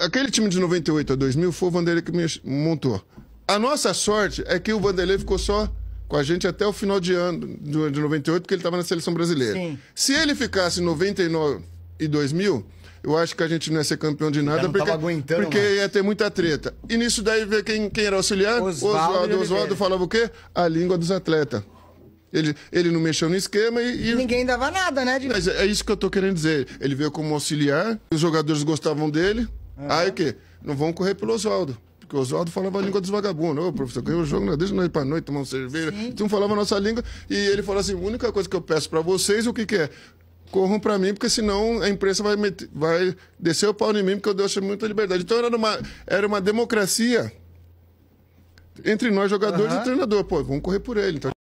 Aquele time de 98 a 2000 foi o Vanderlei que me montou. A nossa sorte é que o Vanderlei ficou só com a gente até o final de ano de 98, porque ele estava na seleção brasileira. Sim. Se ele ficasse 99 e 2000, eu acho que a gente não ia ser campeão de nada, porque, porque ia ter muita treta. E nisso daí ver quem, quem era auxiliar, Oswaldo, Oswaldo falava o quê? A língua dos atletas. Ele, ele não mexeu no esquema e, e... Ninguém dava nada, né? De... É, é isso que eu tô querendo dizer. Ele veio como auxiliar, os jogadores gostavam dele, Uhum. Aí o quê? Não vão correr pelo Oswaldo. Porque o Oswaldo falava a língua dos vagabundos. Ô, professor, ganhou o jogo, né? deixa nós ir pra noite tomar uma cerveja. Sim. Então falava a nossa língua. E ele falou assim: a única coisa que eu peço para vocês, o que, que é? corram para mim, porque senão a imprensa vai, meter, vai descer o pau em mim, porque eu deixo muita liberdade. Então era uma, era uma democracia entre nós, jogadores uhum. e treinador. Pô, vamos correr por ele. Então...